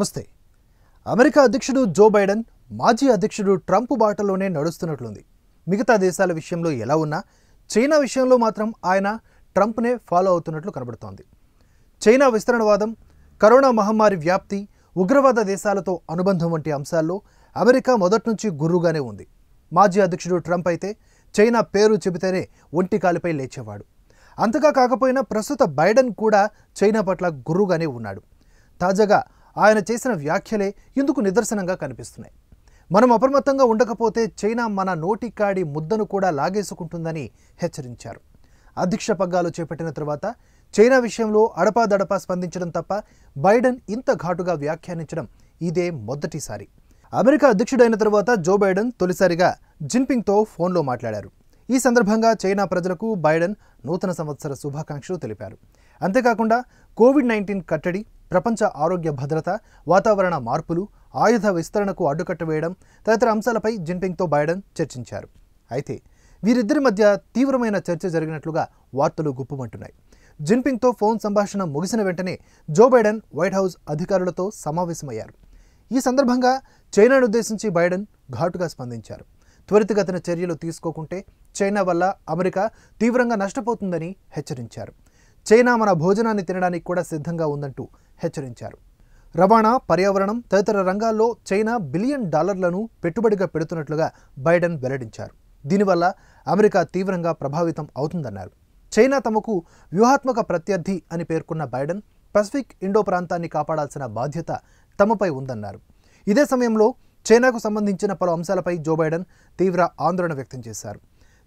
నమస్తే అమెరికా అధ్యక్షుడు Joe Biden మాజీ అధ్యక్షుడు ట్రంప్ బాటలోనే నడుస్తున్నట్లుంది మిగతా దేశాల విషయంలో ఎలా ఉన్నా చైనా విషయంలో మాత్రం ఆయన ట్రంప్నే ఫాలో అవుతున్నట్లు కనబడుతోంది చైనా విస్తరణవాదం కరోనా మహమ్మారి వ్యాప్తి ఉగ్రవాద దేశాలతో అనుబంధం వంటి అంశాల్లో అమెరికా మొదటి నుంచి గుర్రుగానే ఉంది మాజీ అధ్యక్షుడు ట్రంప్ అయితే చైనా పేరు చెబితేనే ఒంటి కాలిపై లేచేవాడు అంతగా కాకపోయినా ప్రస్తుత బైడెన్ కూడా చైనా పట్ల గుర్రుగానే ఉన్నాడు తాజాగా ఆయన చేసిన వ్యాఖ్యలే ఇందుకు నిదర్శనంగా కనిపిస్తున్నాయి మనం అప్రమత్తంగా ఉండకపోతే చైనా మన నోటికాడి ముద్దను కూడా లాగేసుకుంటుందని హెచ్చరించారు అధ్యక్ష పగ్గాలు చేపట్టిన తర్వాత చైనా విషయంలో అడపాదడపా స్పందించడం తప్ప బైడెన్ ఇంత ఘాటుగా వ్యాఖ్యానించడం ఇదే మొదటిసారి అమెరికా అధ్యక్షుడైన తర్వాత జో బైడెన్ తొలిసారిగా జిన్పింగ్తో ఫోన్లో మాట్లాడారు ఈ సందర్భంగా చైనా ప్రజలకు బైడెన్ నూతన సంవత్సర శుభాకాంక్షలు తెలిపారు అంతేకాకుండా కోవిడ్ నైన్టీన్ కట్టడి ప్రపంచ ఆరోగ్య భద్రత వాతావరణ మార్పులు ఆయుధ విస్తరణకు అడ్డుకట్ట వేయడం తదితర అంశాలపై జిన్పింగ్తో బైడెన్ చర్చించారు అయితే వీరిద్దరి మధ్య తీవ్రమైన చర్చ జరిగినట్లుగా వార్తలు గుప్పుమంటున్నాయి జిన్పింగ్తో ఫోన్ సంభాషణ ముగిసిన వెంటనే జో బైడెన్ వైట్ హౌస్ అధికారులతో సమావేశమయ్యారు ఈ సందర్భంగా చైనాను ఉద్దేశించి బైడెన్ ఘాటుగా స్పందించారు త్వరితగతిన చర్యలు తీసుకోకుంటే చైనా వల్ల అమెరికా తీవ్రంగా నష్టపోతుందని హెచ్చరించారు చైనా మన భోజనాన్ని తినడానికి కూడా సిద్ధంగా ఉందంటూ హెచ్చరించారు రవాణా పర్యావరణం తదితర రంగాల్లో చైనా బిలియన్ డాలర్లను పెట్టుబడిగా పెడుతున్నట్లుగా బైడెన్ వెల్లడించారు దీనివల్ల అమెరికా తీవ్రంగా ప్రభావితం అవుతుందన్నారు చైనా తమకు వ్యూహాత్మక ప్రత్యర్థి అని పేర్కొన్న బైడెన్ పసిఫిక్ ఇండో ప్రాంతాన్ని కాపాడాల్సిన బాధ్యత తమపై ఉందన్నారు ఇదే సమయంలో చైనాకు సంబంధించిన పలు అంశాలపై జో బైడెన్ తీవ్ర ఆందోళన వ్యక్తం చేశారు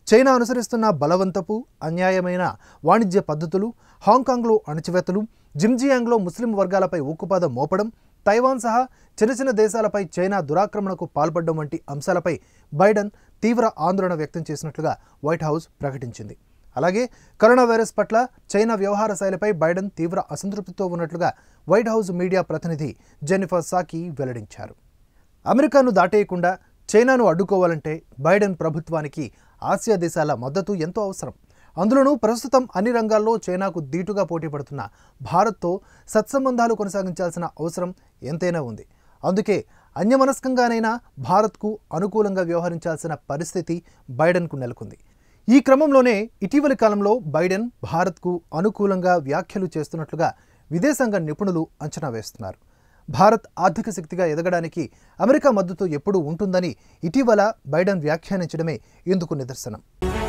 చైనా అనుసరిస్తున్న బలవంతపు అన్యాయమైన వాణిజ్య పద్ధతులు హాంకాంగ్లో అణచివేతలు జిమ్జియాంగ్లో ముస్లిం వర్గాలపై ఉక్కుపాదం మోపడం తైవాన్ సహా చిన్న చిన్న దేశాలపై చైనా దురాక్రమణకు పాల్పడడం వంటి అంశాలపై బైడెన్ తీవ్ర ఆందోళన వ్యక్తం చేసినట్లుగా వైట్ హౌస్ ప్రకటించింది అలాగే కరోనా వైరస్ పట్ల చైనా వ్యవహార శైలిపై బైడెన్ తీవ్ర అసంతృప్తితో ఉన్నట్లుగా వైట్ హౌస్ మీడియా ప్రతినిధి జెనిఫర్ సాకి వెల్లడించారు అమెరికాను దాటేయకుండా చైనాను అడ్డుకోవాలంటే బైడెన్ ప్రభుత్వానికి ఆసియా దేశాల మద్దతు ఎంతో అవసరం అందులోనూ ప్రస్తుతం అన్ని రంగాల్లో చైనాకు ధీటుగా పోటీ పడుతున్న భారత్తో సత్సంబంధాలు కొనసాగించాల్సిన అవసరం ఎంతైనా ఉంది అందుకే అన్యమనస్కంగానైనా భారత్కు అనుకూలంగా వ్యవహరించాల్సిన పరిస్థితి బైడెన్కు నెలకొంది ఈ క్రమంలోనే ఇటీవలి కాలంలో బైడెన్ భారత్కు అనుకూలంగా వ్యాఖ్యలు చేస్తున్నట్లుగా విదేశాంగ నిపుణులు అంచనా వేస్తున్నారు భారత్ ఆర్థిక శక్తిగా ఎదగడానికి అమెరికా మద్దతు ఎప్పుడూ ఉంటుందని ఇటీవల బైడెన్ వ్యాఖ్యానించడమే ఇందుకు నిదర్శనం